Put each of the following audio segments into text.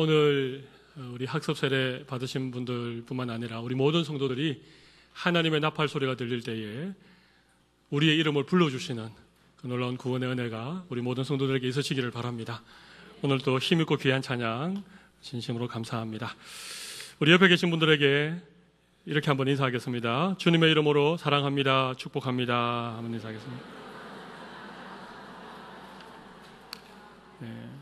오늘 어, 우리 학습 세례 받으신 분들뿐만 아니라 우리 모든 성도들이 하나님의 나팔 소리가 들릴 때에 우리의 이름을 불러주시는 그 놀라운 구원의 은혜가 우리 모든 성도들에게 있으시기를 바랍니다. 오늘도 힘있고 귀한 찬양 진심으로 감사합니다. 우리 옆에 계신 분들에게 이렇게 한번 인사하겠습니다. 주님의 이름으로 사랑합니다. 축복합니다. 한번 인사하겠습니다. 네.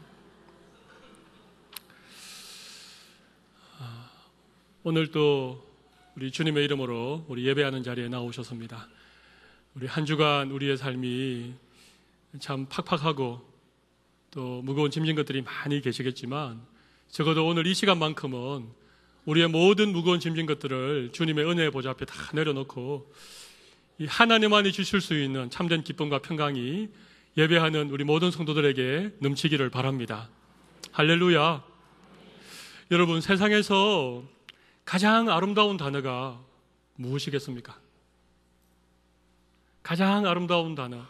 오늘 도 우리 주님의 이름으로 우리 예배하는 자리에 나오셨습니다. 우리 한 주간 우리의 삶이 참 팍팍하고 또 무거운 짐진 것들이 많이 계시겠지만 적어도 오늘 이 시간만큼은 우리의 모든 무거운 짐진 것들을 주님의 은혜의 보좌 앞에 다 내려놓고 하나님만이 주실 수 있는 참된 기쁨과 평강이 예배하는 우리 모든 성도들에게 넘치기를 바랍니다. 할렐루야. 여러분, 세상에서 가장 아름다운 단어가 무엇이겠습니까? 가장 아름다운 단어.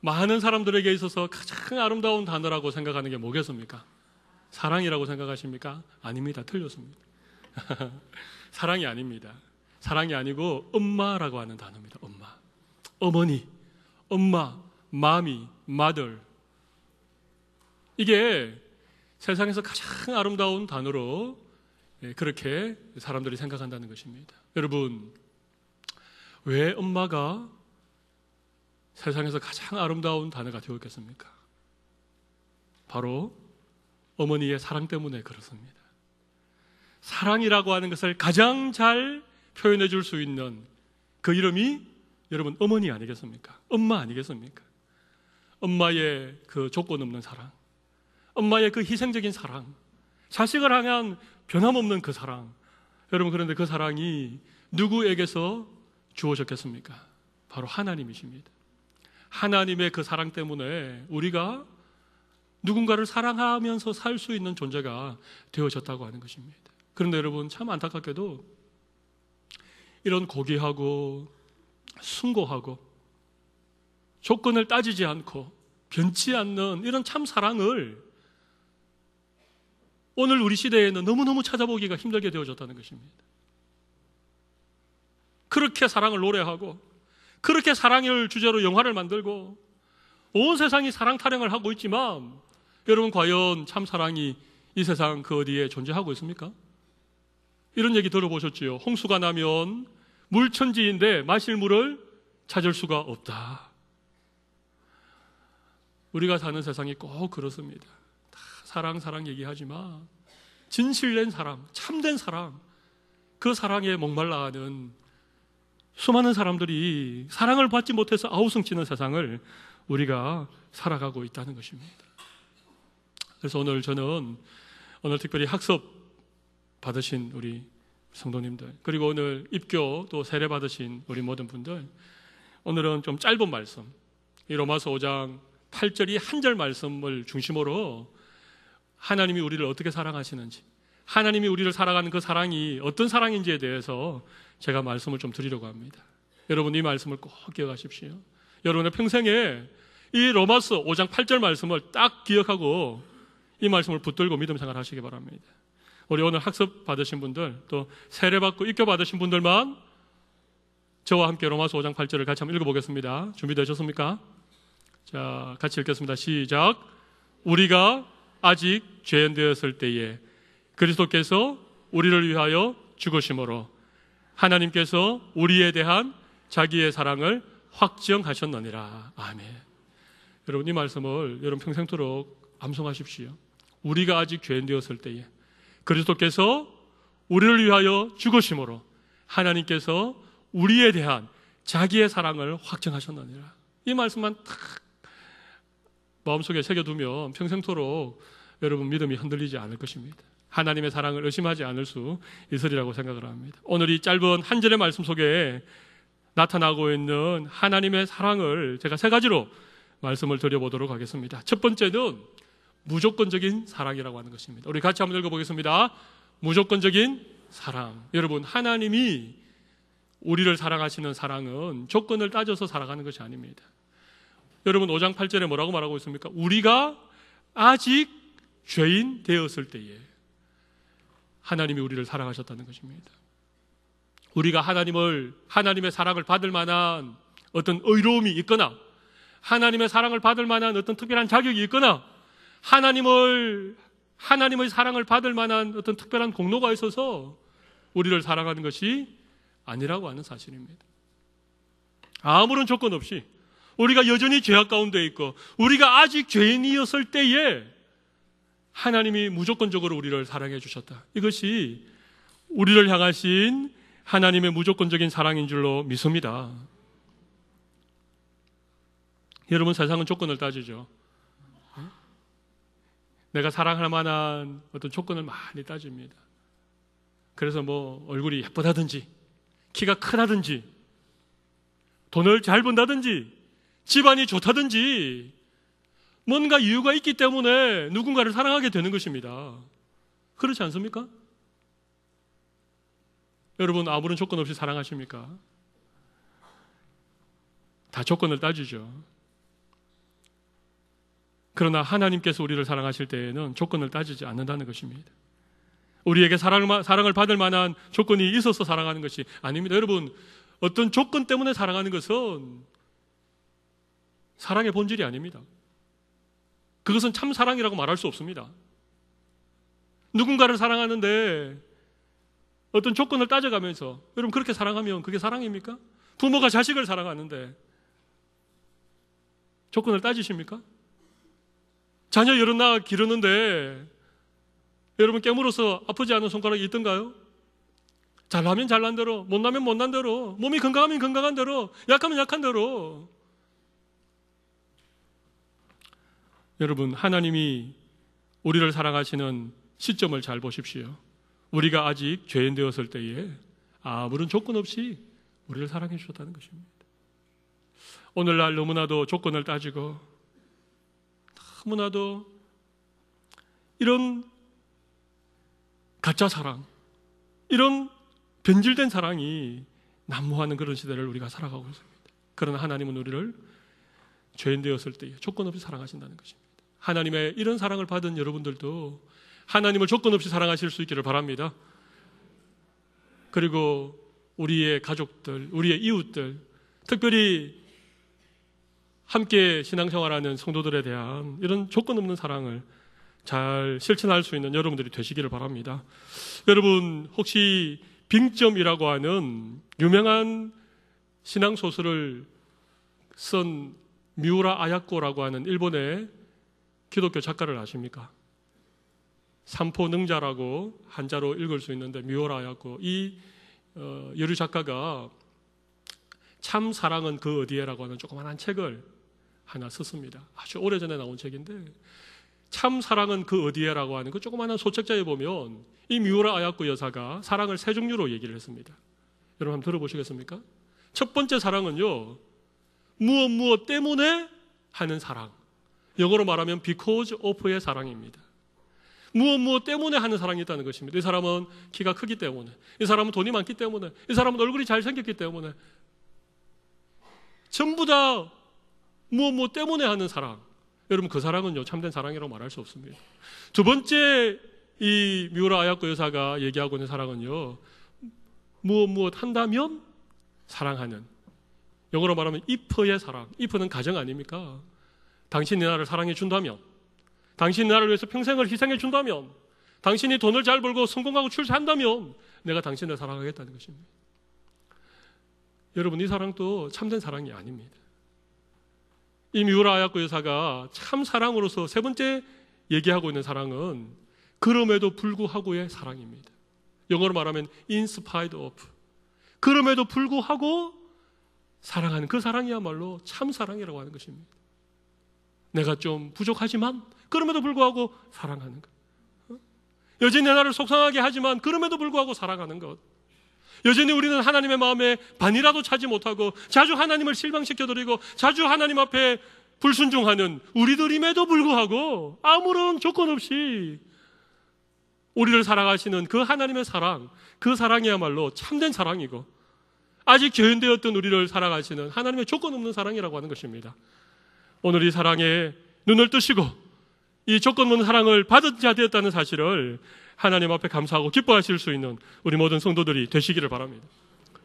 많은 사람들에게 있어서 가장 아름다운 단어라고 생각하는 게 뭐겠습니까? 사랑이라고 생각하십니까? 아닙니다. 틀렸습니다. 사랑이 아닙니다. 사랑이 아니고 엄마라고 하는 단어입니다. 엄마. 어머니, 엄마, 마미, 마들. 이게 세상에서 가장 아름다운 단어로 예, 그렇게 사람들이 생각한다는 것입니다. 여러분, 왜 엄마가 세상에서 가장 아름다운 단어가 되었겠습니까? 바로 어머니의 사랑 때문에 그렇습니다. 사랑이라고 하는 것을 가장 잘 표현해 줄 수 있는 그 이름이 여러분 어머니 아니겠습니까? 엄마 아니겠습니까? 엄마의 그 조건 없는 사랑, 엄마의 그 희생적인 사랑, 자식을 향한 변함없는 그 사랑. 여러분, 그런데 그 사랑이 누구에게서 주어졌겠습니까? 바로 하나님이십니다. 하나님의 그 사랑 때문에 우리가 누군가를 사랑하면서 살 수 있는 존재가 되어졌다고 하는 것입니다. 그런데 여러분, 참 안타깝게도 이런 고귀하고 숭고하고 조건을 따지지 않고 변치 않는 이런 참 사랑을 오늘 우리 시대에는 너무너무 찾아보기가 힘들게 되어졌다는 것입니다. 그렇게 사랑을 노래하고, 그렇게 사랑을 주제로 영화를 만들고, 온 세상이 사랑 타령을 하고 있지만, 여러분, 과연 참 사랑이 이 세상 그 어디에 존재하고 있습니까? 이런 얘기 들어보셨지요. 홍수가 나면 물천지인데 마실 물을 찾을 수가 없다. 우리가 사는 세상이 꼭 그렇습니다. 사랑, 사랑 얘기하지 만 진실된 사랑, 참된 사랑, 그 사랑에 목말라 하는 수많은 사람들이 사랑을 받지 못해서 아우성치는 세상을 우리가 살아가고 있다는 것입니다. 그래서 오늘 저는 오늘 특별히 학습 받으신 우리 성도님들 그리고 오늘 입교 또 세례 받으신 우리 모든 분들 오늘은 좀 짧은 말씀 이 로마서 5장 8절이 한 절 말씀을 중심으로 하나님이 우리를 어떻게 사랑하시는지, 하나님이 우리를 사랑하는 그 사랑이 어떤 사랑인지에 대해서 제가 말씀을 좀 드리려고 합니다. 여러분 이 말씀을 꼭 기억하십시오. 여러분의 평생에 이 로마서 5장 8절 말씀을 딱 기억하고 이 말씀을 붙들고 믿음 생활하시기 바랍니다. 우리 오늘 학습 받으신 분들 또 세례 받고 입교 받으신 분들만 저와 함께 로마서 5장 8절을 같이 한번 읽어보겠습니다. 준비되셨습니까? 자, 같이 읽겠습니다. 시작. 우리가 아직 죄인되었을 때에 그리스도께서 우리를 위하여 죽으심으로 하나님께서 우리에 대한 자기의 사랑을 확정하셨느니라. 아멘. 여러분 이 말씀을 여러분 평생토록 암송하십시오. 우리가 아직 죄인되었을 때에 그리스도께서 우리를 위하여 죽으심으로 하나님께서 우리에 대한 자기의 사랑을 확정하셨느니라. 이 말씀만 탁 마음속에 새겨두면 평생토록 여러분 믿음이 흔들리지 않을 것입니다. 하나님의 사랑을 의심하지 않을 수 있으리라고 생각을 합니다. 오늘 이 짧은 한 절의 말씀 속에 나타나고 있는 하나님의 사랑을 제가 세 가지로 말씀을 드려보도록 하겠습니다. 첫 번째는 무조건적인 사랑이라고 하는 것입니다. 우리 같이 한번 읽어보겠습니다. 무조건적인 사랑. 여러분, 하나님이 우리를 사랑하시는 사랑은 조건을 따져서 살아가는 것이 아닙니다. 여러분, 5장 8절에 뭐라고 말하고 있습니까? 우리가 아직 죄인 되었을 때에 하나님이 우리를 사랑하셨다는 것입니다. 우리가 하나님을 하나님의 사랑을 받을 만한 어떤 의로움이 있거나 하나님의 사랑을 받을 만한 어떤 특별한 자격이 있거나 하나님을 하나님의 사랑을 받을 만한 어떤 특별한 공로가 있어서 우리를 사랑하는 것이 아니라고 하는 사실입니다. 아무런 조건 없이 우리가 여전히 죄악 가운데 있고 우리가 아직 죄인이었을 때에 하나님이 무조건적으로 우리를 사랑해 주셨다. 이것이 우리를 향하신 하나님의 무조건적인 사랑인 줄로 믿습니다. 여러분 세상은 조건을 따지죠. 내가 사랑할 만한 어떤 조건을 많이 따집니다. 그래서 뭐 얼굴이 예쁘다든지, 키가 크다든지, 돈을 잘 번다든지, 집안이 좋다든지, 뭔가 이유가 있기 때문에 누군가를 사랑하게 되는 것입니다. 그렇지 않습니까? 여러분, 아무런 조건 없이 사랑하십니까? 다 조건을 따지죠. 그러나 하나님께서 우리를 사랑하실 때에는 조건을 따지지 않는다는 것입니다. 우리에게 사랑을, 사랑을 받을 만한 조건이 있어서 사랑하는 것이 아닙니다. 여러분, 어떤 조건 때문에 사랑하는 것은 사랑의 본질이 아닙니다. 그것은 참 사랑이라고 말할 수 없습니다. 누군가를 사랑하는데 어떤 조건을 따져가면서 여러분 그렇게 사랑하면 그게 사랑입니까? 부모가 자식을 사랑하는데 조건을 따지십니까? 자녀 여름 나 기르는데 여러분 깨물어서 아프지 않은 손가락이 있던가요? 잘나면 잘난 대로, 못나면 못난 대로, 몸이 건강하면 건강한 대로, 약하면 약한 대로 여러분, 하나님이 우리를 사랑하시는 시점을 잘 보십시오. 우리가 아직 죄인 되었을 때에 아무런 조건 없이 우리를 사랑해 주셨다는 것입니다. 오늘날 너무나도 조건을 따지고 너무나도 이런 가짜 사랑, 이런 변질된 사랑이 난무하는 그런 시대를 우리가 살아가고 있습니다. 그러나 하나님은 우리를 죄인 되었을 때 조건 없이 사랑하신다는 것입니다. 하나님의 이런 사랑을 받은 여러분들도 하나님을 조건 없이 사랑하실 수 있기를 바랍니다. 그리고 우리의 가족들, 우리의 이웃들, 특별히 함께 신앙생활하는 성도들에 대한 이런 조건 없는 사랑을 잘 실천할 수 있는 여러분들이 되시기를 바랍니다. 여러분, 혹시 빙점이라고 하는 유명한 신앙소설을 쓴 미우라 아야코라고 하는 일본의 기독교 작가를 아십니까? 삼포 능자라고 한자로 읽을 수 있는데 미 묘라였고 이 어, 여류 작가가 참 사랑은 그 어디에라고 하는 조그만한 책을 하나 썼습니다. 아주 오래전에 나온 책인데 참 사랑은 그 어디에라고 하는 그조그만한 소책자에 보면 이 미우라 아야쿠 여사가 사랑을 세 종류로 얘기를 했습니다. 여러분 한번 들어보시겠습니까? 첫 번째 사랑은요 무엇 무엇 때문에 하는 사랑. 영어로 말하면 because of의 사랑입니다. 무엇 무엇 때문에 하는 사랑이 있다는 것입니다. 이 사람은 키가 크기 때문에, 이 사람은 돈이 많기 때문에, 이 사람은 얼굴이 잘생겼기 때문에, 전부 다 무엇 무엇 때문에 하는 사랑. 여러분 그 사랑은요 참된 사랑이라고 말할 수 없습니다. 두 번째 이 미우라 아야코 여사가 얘기하고 있는 사랑은요 무엇 무엇 한다면 사랑하는 영어로 말하면 if의 사랑. if는 가정 아닙니까? 당신이 나를 사랑해 준다면, 당신이 나를 위해서 평생을 희생해 준다면, 당신이 돈을 잘 벌고 성공하고 출세한다면 내가 당신을 사랑하겠다는 것입니다. 여러분, 이 사랑도 참된 사랑이 아닙니다. 이 미우라 아야코 여사가 참 사랑으로서 세 번째 얘기하고 있는 사랑은 그럼에도 불구하고의 사랑입니다. 영어로 말하면 in spite of. 그럼에도 불구하고 사랑하는 그 사랑이야말로 참 사랑이라고 하는 것입니다. 내가 좀 부족하지만 그럼에도 불구하고 사랑하는 것. 어? 여전히 나를 속상하게 하지만 그럼에도 불구하고 사랑하는 것. 여전히 우리는 하나님의 마음에 반이라도 차지 못하고 자주 하나님을 실망시켜드리고 자주 하나님 앞에 불순종하는 우리들임에도 불구하고 아무런 조건 없이 우리를 사랑하시는 그 하나님의 사랑, 그 사랑이야말로 참된 사랑이고 아직 교현되었던 우리를 사랑하시는 하나님의 조건 없는 사랑이라고 하는 것입니다. 오늘 이 사랑에 눈을 뜨시고 이 조건문 사랑을 받은 자 되었다는 사실을 하나님 앞에 감사하고 기뻐하실 수 있는 우리 모든 성도들이 되시기를 바랍니다.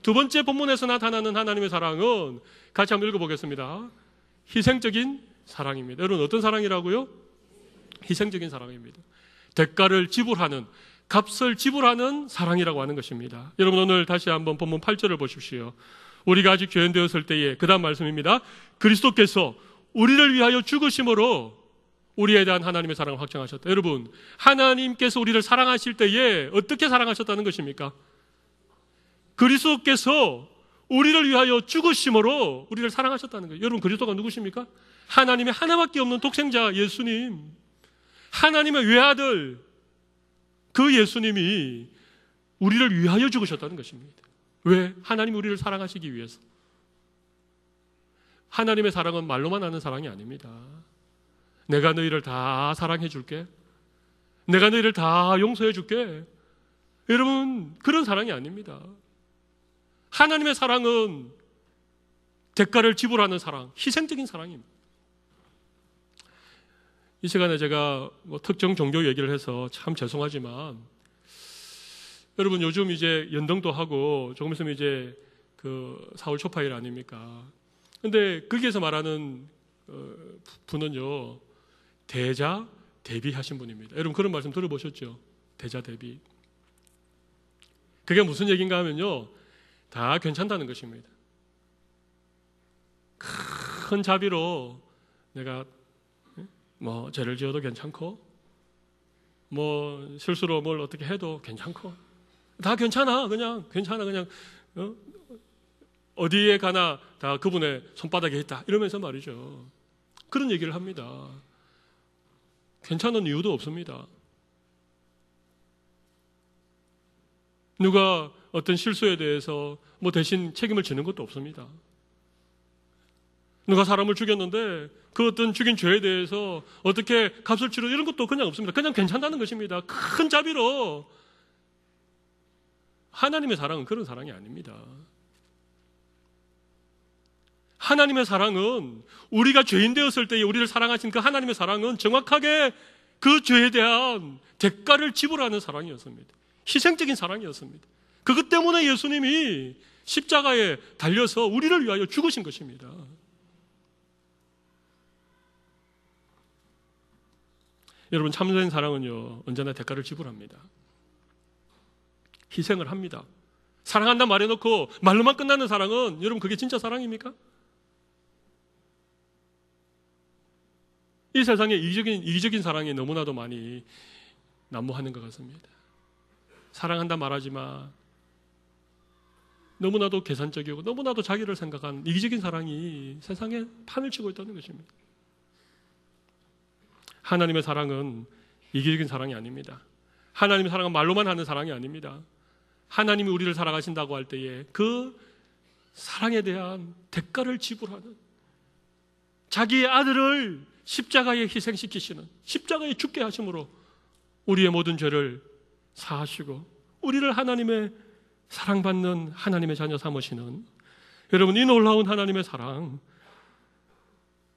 두 번째 본문에서 나타나는 하나님의 사랑은 같이 한번 읽어보겠습니다. 희생적인 사랑입니다. 여러분 어떤 사랑이라고요? 희생적인 사랑입니다. 대가를 지불하는 값을 지불하는 사랑이라고 하는 것입니다. 여러분 오늘 다시 한번 본문 8절을 보십시오. 우리가 아직 죄인되었을 때에 그다음 말씀입니다. 그리스도께서 우리를 위하여 죽으심으로 우리에 대한 하나님의 사랑을 확정하셨다. 여러분, 하나님께서 우리를 사랑하실 때에 어떻게 사랑하셨다는 것입니까? 그리스도께서 우리를 위하여 죽으심으로 우리를 사랑하셨다는 거예요. 여러분, 그리스도가 누구십니까? 하나님의 하나밖에 없는 독생자 예수님. 하나님의 외아들 그 예수님이 우리를 위하여 죽으셨다는 것입니다. 왜? 하나님 우리를 사랑하시기 위해서. 하나님의 사랑은 말로만 하는 사랑이 아닙니다. 내가 너희를 다 사랑해 줄게. 내가 너희를 다 용서해 줄게. 여러분, 그런 사랑이 아닙니다. 하나님의 사랑은 대가를 지불하는 사랑, 희생적인 사랑입니다. 이 시간에 제가 뭐 특정 종교 얘기를 해서 참 죄송하지만 여러분 요즘 이제 연등도 하고 조금 있으면 이제 그 사월 초파일 아닙니까? 근데 거기에서 말하는 어, 분은요, 대자 대비하신 분입니다. 여러분 그런 말씀 들어보셨죠? 대자 대비. 그게 무슨 얘기인가 하면요, 다 괜찮다는 것입니다. 큰 자비로 내가 뭐 죄를 지어도 괜찮고, 뭐 실수로 뭘 어떻게 해도 괜찮고, 다 괜찮아 그냥 괜찮아 그냥 어? 어디에 가나 다 그분의 손바닥에 있다. 이러면서 말이죠. 그런 얘기를 합니다. 괜찮은 이유도 없습니다. 누가 어떤 실수에 대해서 뭐 대신 책임을 지는 것도 없습니다. 누가 사람을 죽였는데 그 어떤 죽인 죄에 대해서 어떻게 값을 치르 이런 것도 그냥 없습니다. 그냥 괜찮다는 것입니다. 큰 자비로 하나님의 사랑은 그런 사랑이 아닙니다. 하나님의 사랑은 우리가 죄인 되었을 때에 우리를 사랑하신 그 하나님의 사랑은 정확하게 그 죄에 대한 대가를 지불하는 사랑이었습니다. 희생적인 사랑이었습니다. 그것 때문에 예수님이 십자가에 달려서 우리를 위하여 죽으신 것입니다. 여러분 참된 사랑은요 언제나 대가를 지불합니다. 희생을 합니다. 사랑한다 말해놓고 말로만 끝나는 사랑은 여러분 그게 진짜 사랑입니까? 이 세상에 이기적인, 이기적인 사랑이 너무나도 많이 난무하는 것 같습니다. 사랑한다 말하지만 너무나도 계산적이고 너무나도 자기를 생각한 이기적인 사랑이 세상에 판을 치고 있다는 것입니다. 하나님의 사랑은 이기적인 사랑이 아닙니다. 하나님의 사랑은 말로만 하는 사랑이 아닙니다. 하나님이 우리를 사랑하신다고 할 때에 그 사랑에 대한 대가를 지불하는 자기의 아들을 십자가에 희생시키시는 십자가에 죽게 하심으로 우리의 모든 죄를 사하시고 우리를 하나님의 사랑받는 하나님의 자녀 삼으시는 여러분 이 놀라운 하나님의 사랑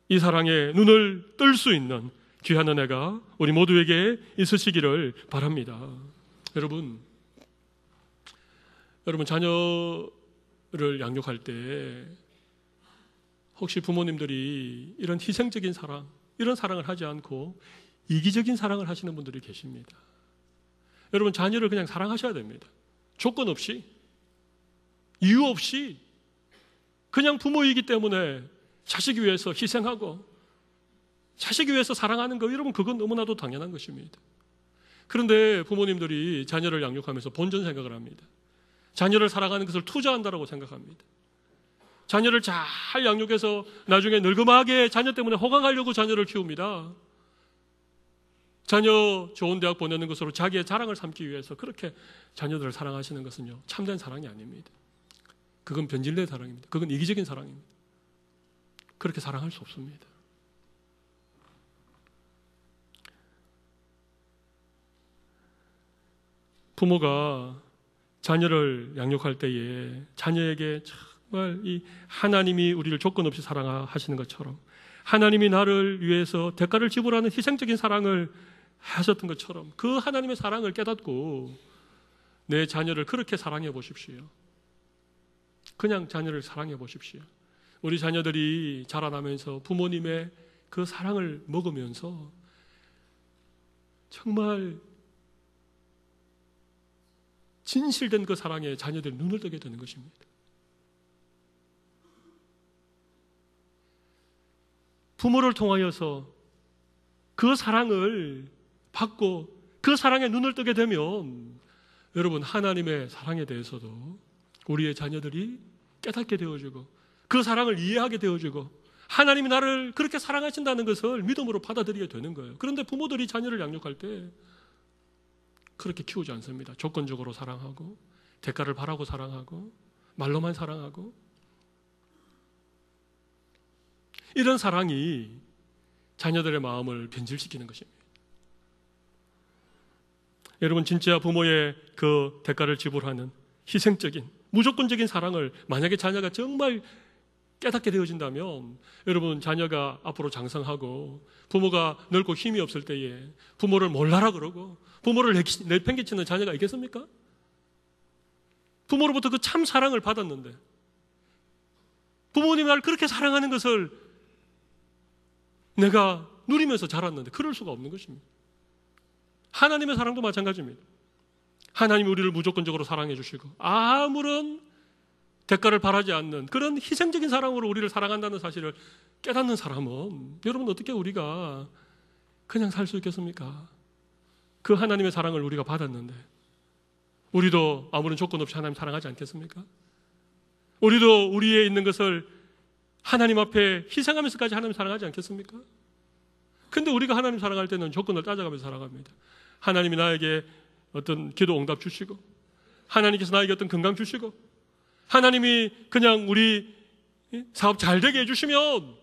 이 사랑에 눈을 뜰 수 있는 귀한 은혜가 우리 모두에게 있으시기를 바랍니다. 여러분 여러분 자녀를 양육할 때 혹시 부모님들이 이런 희생적인 사랑 이런 사랑을 하지 않고 이기적인 사랑을 하시는 분들이 계십니다. 여러분 자녀를 그냥 사랑하셔야 됩니다. 조건 없이 이유 없이 그냥 부모이기 때문에 자식 위해서 희생하고 자식 위해서 사랑하는 거 여러분 그건 너무나도 당연한 것입니다. 그런데 부모님들이 자녀를 양육하면서 본전 생각을 합니다. 자녀를 사랑하는 것을 투자한다고 생각합니다. 자녀를 잘 양육해서 나중에 늙음하게 자녀 때문에 허강하려고 자녀를 키웁니다. 자녀 좋은 대학 보내는 것으로 자기의 자랑을 삼기 위해서 그렇게 자녀들을 사랑하시는 것은요, 참된 사랑이 아닙니다. 그건 변질된 사랑입니다. 그건 이기적인 사랑입니다. 그렇게 사랑할 수 없습니다. 부모가 자녀를 양육할 때에 자녀에게 참 정말 이 하나님이 우리를 조건 없이 사랑하시는 것처럼 하나님이 나를 위해서 대가를 지불하는 희생적인 사랑을 하셨던 것처럼 그 하나님의 사랑을 깨닫고 내 자녀를 그렇게 사랑해 보십시오. 그냥 자녀를 사랑해 보십시오. 우리 자녀들이 자라나면서 부모님의 그 사랑을 먹으면서 정말 진실된 그 사랑에 자녀들 눈을 뜨게 되는 것입니다. 부모를 통하여서 그 사랑을 받고 그 사랑에 눈을 뜨게 되면 여러분 하나님의 사랑에 대해서도 우리의 자녀들이 깨닫게 되어지고 그 사랑을 이해하게 되어지고 하나님이 나를 그렇게 사랑하신다는 것을 믿음으로 받아들이게 되는 거예요. 그런데 부모들이 자녀를 양육할 때 그렇게 키우지 않습니다. 조건적으로 사랑하고 대가를 바라고 사랑하고 말로만 사랑하고 이런 사랑이 자녀들의 마음을 변질시키는 것입니다. 여러분, 진짜 부모의 그 대가를 지불하는 희생적인, 무조건적인 사랑을 만약에 자녀가 정말 깨닫게 되어진다면 여러분 자녀가 앞으로 장성하고 부모가 늙고 힘이 없을 때에 부모를 몰라라 그러고 부모를 내팽개치는 자녀가 있겠습니까? 부모로부터 그 참 사랑을 받았는데 부모님이 날 그렇게 사랑하는 것을 내가 누리면서 자랐는데 그럴 수가 없는 것입니다. 하나님의 사랑도 마찬가지입니다. 하나님이 우리를 무조건적으로 사랑해 주시고 아무런 대가를 바라지 않는 그런 희생적인 사랑으로 우리를 사랑한다는 사실을 깨닫는 사람은 여러분 어떻게 우리가 그냥 살 수 있겠습니까? 그 하나님의 사랑을 우리가 받았는데 우리도 아무런 조건 없이 하나님 사랑하지 않겠습니까? 우리도 우리에 있는 것을 하나님 앞에 희생하면서까지 하나님 사랑하지 않겠습니까? 근데 우리가 하나님 사랑할 때는 조건을 따져가면서 사랑합니다. 하나님이 나에게 어떤 기도 응답 주시고, 하나님께서 나에게 어떤 건강 주시고, 하나님이 그냥 우리 사업 잘 되게 해주시면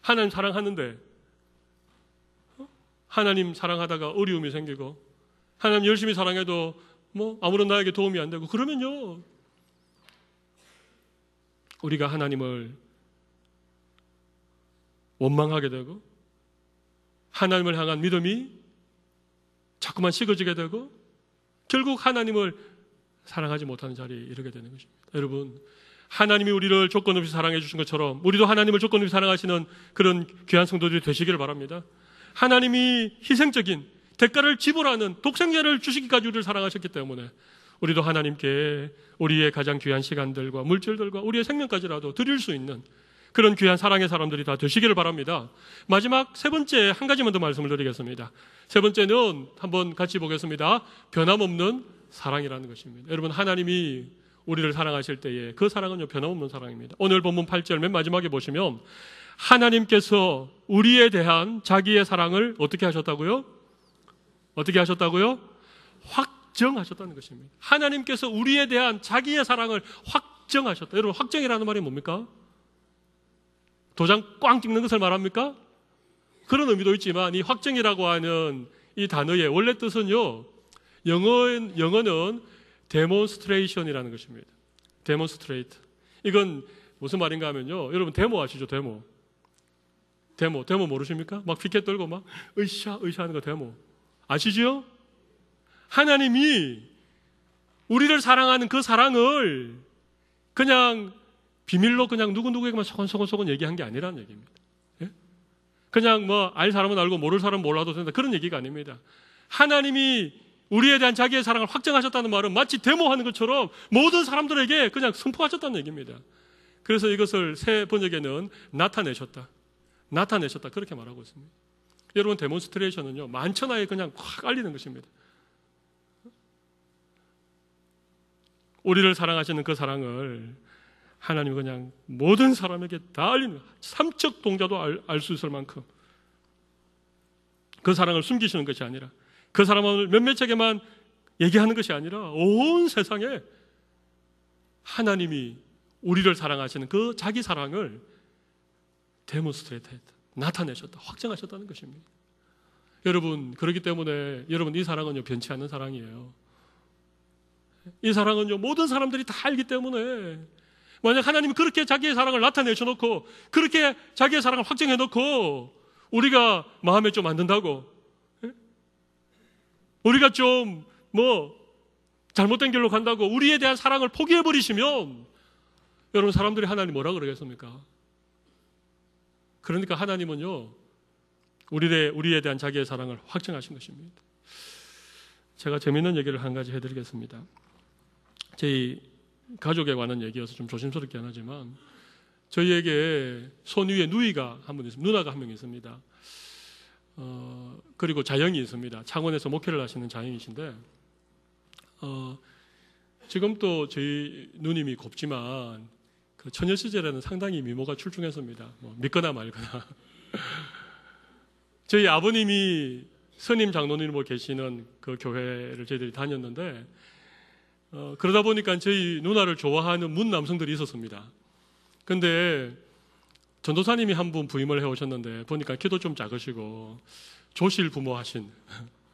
하나님 사랑하는데, 어? 하나님 사랑하다가 어려움이 생기고, 하나님 열심히 사랑해도 뭐 아무런 나에게 도움이 안 되고, 그러면요, 우리가 하나님을 원망하게 되고 하나님을 향한 믿음이 자꾸만 식어지게 되고 결국 하나님을 사랑하지 못하는 자리에 이르게 되는 것입니다. 여러분, 하나님이 우리를 조건 없이 사랑해 주신 것처럼 우리도 하나님을 조건 없이 사랑하시는 그런 귀한 성도들이 되시기를 바랍니다. 하나님이 희생적인 대가를 지불하는 독생자를 주시기까지 우리를 사랑하셨기 때문에 우리도 하나님께 우리의 가장 귀한 시간들과 물질들과 우리의 생명까지라도 드릴 수 있는 그런 귀한 사랑의 사람들이 다 되시기를 바랍니다. 마지막 세 번째 한 가지만 더 말씀을 드리겠습니다. 세 번째는 한번 같이 보겠습니다. 변함없는 사랑이라는 것입니다. 여러분 하나님이 우리를 사랑하실 때에 그 사랑은요 변함없는 사랑입니다. 오늘 본문 8절 맨 마지막에 보시면 하나님께서 우리에 대한 자기의 사랑을 어떻게 하셨다고요? 어떻게 하셨다고요? 확정하셨다는 것입니다. 하나님께서 우리에 대한 자기의 사랑을 확정하셨다. 여러분 확정이라는 말이 뭡니까? 도장 꽝 찍는 것을 말합니까? 그런 의미도 있지만 이 확정이라고 하는 이 단어의 원래 뜻은요. 영어는, 영어는 데몬스트레이션이라는 것입니다. 데몬스트레이트. 이건 무슨 말인가 하면요. 여러분 데모 아시죠? 데모. 데모, 데모 모르십니까? 막 피켓 떨고 막 으쌰, 으쌰 하는 거 데모. 아시죠? 하나님이 우리를 사랑하는 그 사랑을 그냥 비밀로 그냥 누구누구에게만 소곤소곤소곤 얘기한 게 아니라는 얘기입니다. 예? 그냥 뭐 알 사람은 알고 모를 사람은 몰라도 된다. 그런 얘기가 아닙니다. 하나님이 우리에 대한 자기의 사랑을 확정하셨다는 말은 마치 데모하는 것처럼 모든 사람들에게 그냥 선포하셨다는 얘기입니다. 그래서 이것을 새 번역에는 나타내셨다. 나타내셨다. 그렇게 말하고 있습니다. 여러분, 데몬스트레이션은요, 만천하에 그냥 확 알리는 것입니다. 우리를 사랑하시는 그 사랑을 하나님 그냥 모든 사람에게 다 알리는 삼척 동자도 알 수 있을 만큼 그 사랑을 숨기시는 것이 아니라 그 사람을 몇몇에게만 얘기하는 것이 아니라 온 세상에 하나님이 우리를 사랑하시는 그 자기 사랑을 데모스트레이트 했다. 나타내셨다. 확정하셨다는 것입니다. 여러분, 그렇기 때문에 여러분 이 사랑은요 변치 않는 사랑이에요. 이 사랑은요 모든 사람들이 다 알기 때문에 만약 하나님이 그렇게 자기의 사랑을 나타내셔놓고 그렇게 자기의 사랑을 확정해놓고 우리가 마음에 좀 안 든다고 예? 우리가 좀 뭐 잘못된 길로 간다고 우리에 대한 사랑을 포기해버리시면 여러분 사람들이 하나님 뭐라 그러겠습니까? 그러니까 하나님은요 우리의 우리에 대한 자기의 사랑을 확정하신 것입니다. 제가 재밌는 얘기를 한 가지 해드리겠습니다. 제 가족에 관한 얘기여서 좀 조심스럽긴 하지만 저희에게 손 위에 누이가 한 분 있습니다. 누나가 한 명 있습니다. 어, 그리고 자영이 있습니다. 창원에서 목회를 하시는 자영이신데 어, 지금 또 저희 누님이 곱지만 그 처녀 시절에는 상당히 미모가 출중했습니다. 뭐 믿거나 말거나. 저희 아버님이 선임 장로님으로 계시는 그 교회를 저희들이 다녔는데 어, 그러다 보니까 저희 누나를 좋아하는 문 남성들이 있었습니다. 근데 전도사님이 한 분 부임을 해오셨는데 보니까 키도 좀 작으시고 조실 부모 하신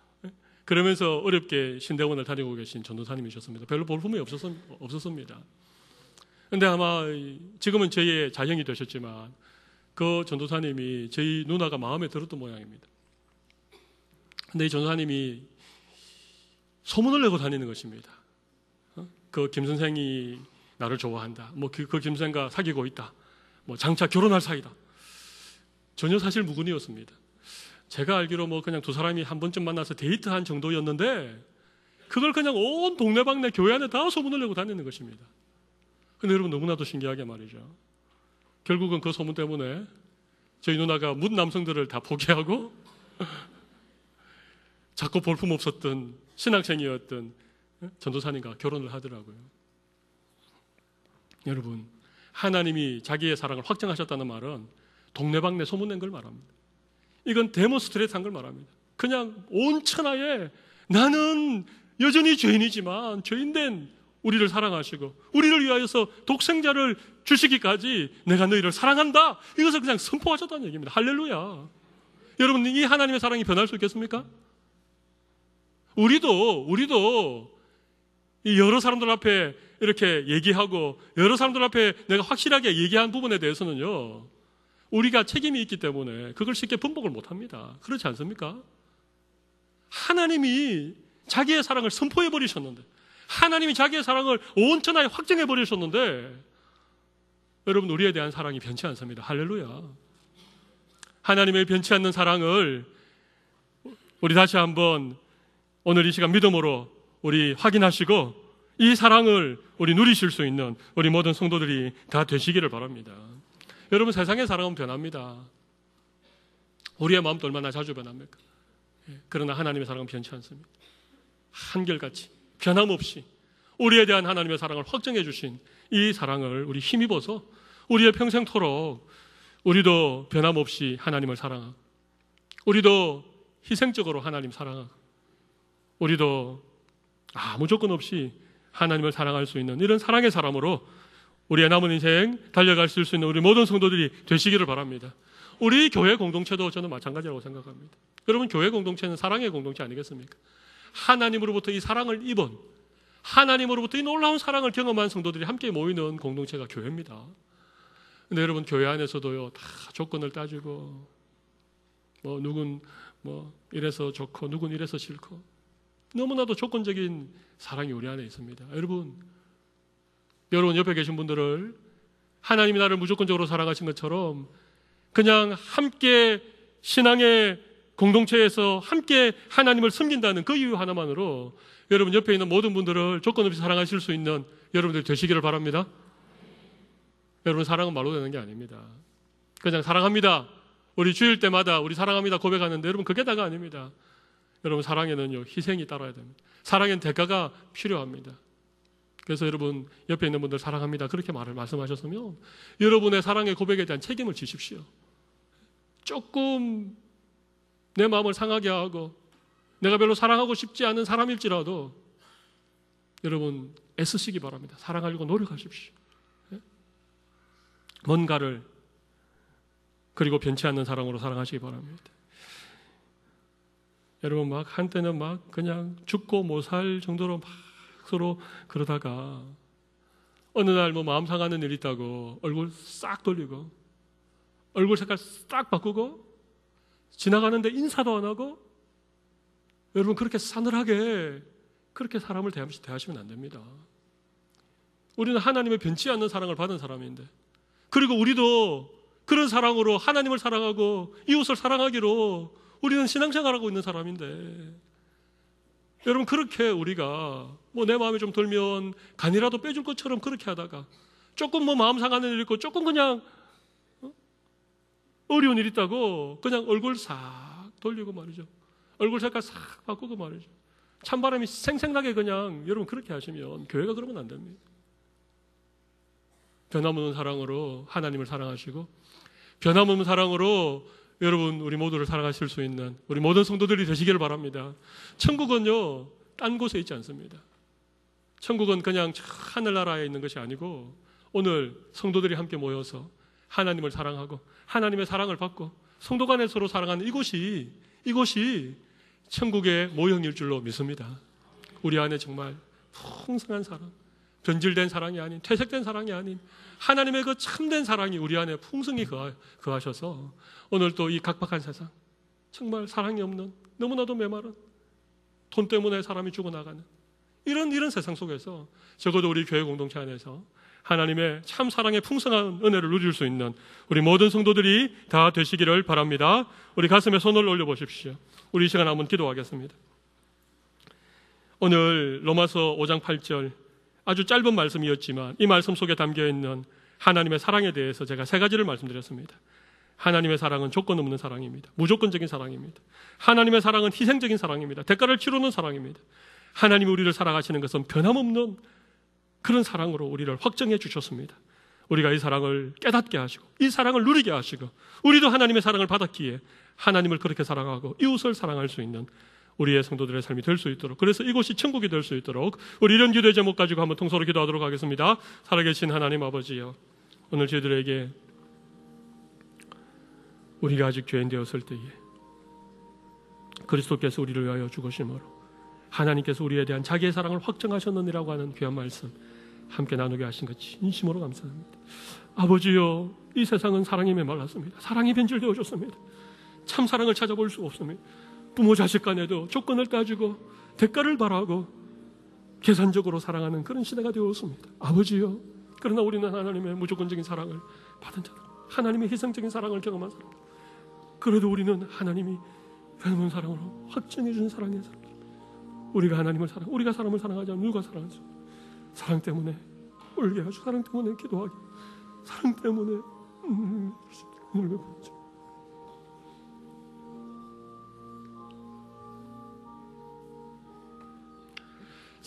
그러면서 어렵게 신대원을 다니고 계신 전도사님이셨습니다. 별로 볼품이 없었습니다. 근데 아마 지금은 저희의 자형이 되셨지만 그 전도사님이 저희 누나가 마음에 들었던 모양입니다. 근데 이 전도사님이 소문을 내고 다니는 것입니다. 그김 선생이 나를 좋아한다. 뭐그 그, 그 김선생과 사귀고 있다. 뭐 장차 결혼할 사이다. 전혀 사실 무근이었습니다. 제가 알기로 뭐 그냥 두 사람이 한 번쯤 만나서 데이트한 정도였는데 그걸 그냥 온 동네방네 교회 안에 다 소문을 내고 다니는 것입니다. 근데 여러분 너무나도 신기하게 말이죠. 결국은 그 소문 때문에 저희 누나가 문 남성들을 다 포기하고 자꾸 볼품 없었던 신학생이었던 전도사님과 결혼을 하더라고요. 여러분, 하나님이 자기의 사랑을 확정하셨다는 말은 동네방네 소문낸 걸 말합니다. 이건 데모스트레이트한 걸 말합니다. 그냥 온 천하에 나는 여전히 죄인이지만 죄인된 우리를 사랑하시고 우리를 위하여서 독생자를 주시기까지 내가 너희를 사랑한다. 이것을 그냥 선포하셨다는 얘기입니다. 할렐루야. 여러분 이 하나님의 사랑이 변할 수 있겠습니까? 우리도 우리도 여러 사람들 앞에 이렇게 얘기하고 여러 사람들 앞에 내가 확실하게 얘기한 부분에 대해서는요. 우리가 책임이 있기 때문에 그걸 쉽게 번복을 못 합니다. 그렇지 않습니까? 하나님이 자기의 사랑을 선포해 버리셨는데 하나님이 자기의 사랑을 온 천하에 확정해 버리셨는데 여러분 우리에 대한 사랑이 변치 않습니다. 할렐루야. 하나님의 변치 않는 사랑을 우리 다시 한번 오늘 이 시간 믿음으로 우리 확인하시고 이 사랑을 우리 누리실 수 있는 우리 모든 성도들이 다 되시기를 바랍니다. 여러분 세상의 사랑은 변합니다. 우리의 마음도 얼마나 자주 변합니까? 예, 그러나 하나님의 사랑은 변치 않습니다. 한결같이 변함없이 우리에 대한 하나님의 사랑을 확정해 주신 이 사랑을 우리 힘입어서 우리의 평생토록 우리도 변함없이 하나님을 사랑하고 우리도 희생적으로 하나님 사랑하고 우리도 아무 조건 없이 하나님을 사랑할 수 있는 이런 사랑의 사람으로 우리의 남은 인생 달려갈 수 있는 우리 모든 성도들이 되시기를 바랍니다. 우리 교회 공동체도 저는 마찬가지라고 생각합니다. 여러분 교회 공동체는 사랑의 공동체 아니겠습니까? 하나님으로부터 이 사랑을 입은 하나님으로부터 이 놀라운 사랑을 경험한 성도들이 함께 모이는 공동체가 교회입니다. 근데 여러분 교회 안에서도요 다 조건을 따지고 뭐 누군 뭐 이래서 좋고 누군 이래서 싫고 너무나도 조건적인 사랑이 우리 안에 있습니다. 여러분, 여러분 옆에 계신 분들을 하나님이 나를 무조건적으로 사랑하신 것처럼 그냥 함께 신앙의 공동체에서 함께 하나님을 섬긴다는 그 이유 하나만으로 여러분 옆에 있는 모든 분들을 조건 없이 사랑하실 수 있는 여러분들 되시기를 바랍니다. 여러분 사랑은 말로 되는 게 아닙니다. 그냥 사랑합니다. 우리 주일 때마다 우리 사랑합니다 고백하는데 여러분 그게 다가 아닙니다. 여러분 사랑에는요 희생이 따라야 됩니다. 사랑엔 대가가 필요합니다. 그래서 여러분 옆에 있는 분들 사랑합니다. 그렇게 말을 말씀하셨으면 여러분의 사랑의 고백에 대한 책임을 지십시오. 조금 내 마음을 상하게 하고 내가 별로 사랑하고 싶지 않은 사람일지라도 여러분 애쓰시기 바랍니다. 사랑하려고 노력하십시오. 예? 뭔가를 그리고 변치 않는 사랑으로 사랑하시기 바랍니다. 여러분 막 한때는 막 그냥 죽고 못 살 정도로 막 서로 그러다가 어느 날 뭐 마음 상하는 일 있다고 얼굴 싹 돌리고 얼굴 색깔 싹 바꾸고 지나가는데 인사도 안 하고 여러분 그렇게 싸늘하게 그렇게 사람을 대하시면 안 됩니다. 우리는 하나님의 변치 않는 사랑을 받은 사람인데 그리고 우리도 그런 사랑으로 하나님을 사랑하고 이웃을 사랑하기로 우리는 신앙생활하고 있는 사람인데 여러분 그렇게 우리가 뭐 내마음이좀돌면 간이라도 빼줄 것처럼 그렇게 하다가 조금 뭐 마음 상하는 일 있고 조금 그냥 어? 어려운 일 있다고 그냥 얼굴 싹 돌리고 말이죠. 얼굴 색깔 싹 바꾸고 말이죠. 찬바람이 생생나게 그냥 여러분 그렇게 하시면 교회가 그러면 안 됩니다. 변함없는 사랑으로 하나님을 사랑하시고 변함없는 사랑으로 여러분 우리 모두를 사랑하실 수 있는 우리 모든 성도들이 되시기를 바랍니다. 천국은요 딴 곳에 있지 않습니다. 천국은 그냥 하늘나라에 있는 것이 아니고 오늘 성도들이 함께 모여서 하나님을 사랑하고 하나님의 사랑을 받고 성도 간에 서로 사랑하는 이곳이 이곳이 천국의 모형일 줄로 믿습니다. 우리 안에 정말 풍성한 사랑, 변질된 사랑이 아닌 퇴색된 사랑이 아닌 하나님의 그 참된 사랑이 우리 안에 풍성히 그하셔서 오늘 또 이 각박한 세상 정말 사랑이 없는 너무나도 메마른 돈 때문에 사람이 죽어나가는 이런 이런 세상 속에서 적어도 우리 교회 공동체 안에서 하나님의 참 사랑의 풍성한 은혜를 누릴 수 있는 우리 모든 성도들이 다 되시기를 바랍니다. 우리 가슴에 손을 올려 보십시오. 우리 시간 한번 기도하겠습니다. 오늘 로마서 5장 8절 아주 짧은 말씀이었지만 이 말씀 속에 담겨 있는 하나님의 사랑에 대해서 제가 세 가지를 말씀드렸습니다. 하나님의 사랑은 조건 없는 사랑입니다. 무조건적인 사랑입니다. 하나님의 사랑은 희생적인 사랑입니다. 대가를 치르는 사랑입니다. 하나님이 우리를 사랑하시는 것은 변함없는 그런 사랑으로 우리를 확정해 주셨습니다. 우리가 이 사랑을 깨닫게 하시고 이 사랑을 누리게 하시고 우리도 하나님의 사랑을 받았기에 하나님을 그렇게 사랑하고 이웃을 사랑할 수 있는 우리의 성도들의 삶이 될 수 있도록 그래서 이곳이 천국이 될 수 있도록 우리 이런 기도의 제목 가지고 한번 통서로 기도하도록 하겠습니다. 살아계신 하나님 아버지여 오늘 저희들에게 우리가 아직 죄인 되었을 때에 그리스도께서 우리를 위하여 죽으심으로 하나님께서 우리에 대한 자기의 사랑을 확정하셨느니라고 하는 귀한 말씀 함께 나누게 하신 것 진심으로 감사합니다. 아버지여, 이 세상은 사랑이 메말랐습니다. 사랑이 변질되어졌습니다. 참 사랑을 찾아볼 수 없습니다. 부모 자식 간에도 조건을 따지고 대가를 바라고 계산적으로 사랑하는 그런 시대가 되었습니다. 아버지요. 그러나 우리는 하나님의 무조건적인 사랑을 받은 자들, 하나님의 희생적인 사랑을 경험한 사람. 그래도 우리는 하나님이 변함 사랑으로 확증해 주 사랑의 사람. 우리가 하나님을 사랑, 우리가 사람을 사랑하지 않으면 누가 사랑하죠? 사랑 때문에 울게 하죠. 사랑 때문에 기도하게. 사랑 때문에 눈을 음, 보죠.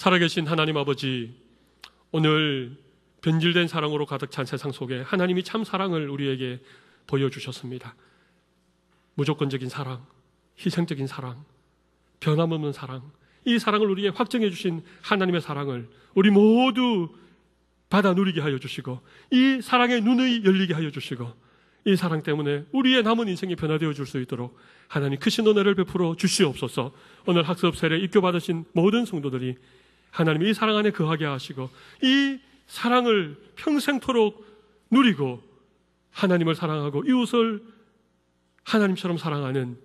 살아계신 하나님 아버지, 오늘 변질된 사랑으로 가득 찬 세상 속에 하나님이 참 사랑을 우리에게 보여주셨습니다. 무조건적인 사랑, 희생적인 사랑, 변함없는 사랑, 이 사랑을 우리에게 확정해 주신 하나님의 사랑을 우리 모두 받아 누리게 하여 주시고 이 사랑의 눈이 열리게 하여 주시고 이 사랑 때문에 우리의 남은 인생이 변화되어 줄 수 있도록 하나님 크신 은혜를 베풀어 주시옵소서 오늘 학습 세례 입교받으신 모든 성도들이 하나님 이이 사랑 안에 거하게 하시고 이 사랑을 평생토록 누리고 하나님을 사랑하고 이웃을 하나님처럼 사랑하는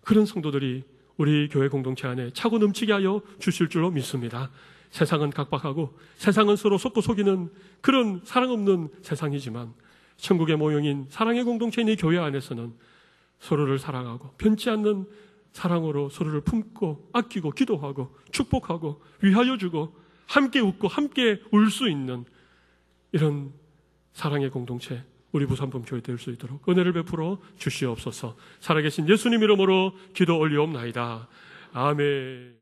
그런 성도들이 우리 교회 공동체 안에 차고 넘치게 하여 주실 줄로 믿습니다. 세상은 각박하고 세상은 서로 속고 속이는 그런 사랑 없는 세상이지만 천국의 모형인 사랑의 공동체인 이 교회 안에서는 서로를 사랑하고 변치 않는 사랑으로 서로를 품고 아끼고 기도하고 축복하고 위하여 주고 함께 웃고 함께 울 수 있는 이런 사랑의 공동체 우리 부산품 교회 될 수 있도록 은혜를 베풀어 주시옵소서. 살아계신 예수님 이름으로 기도 올리옵나이다. 아멘.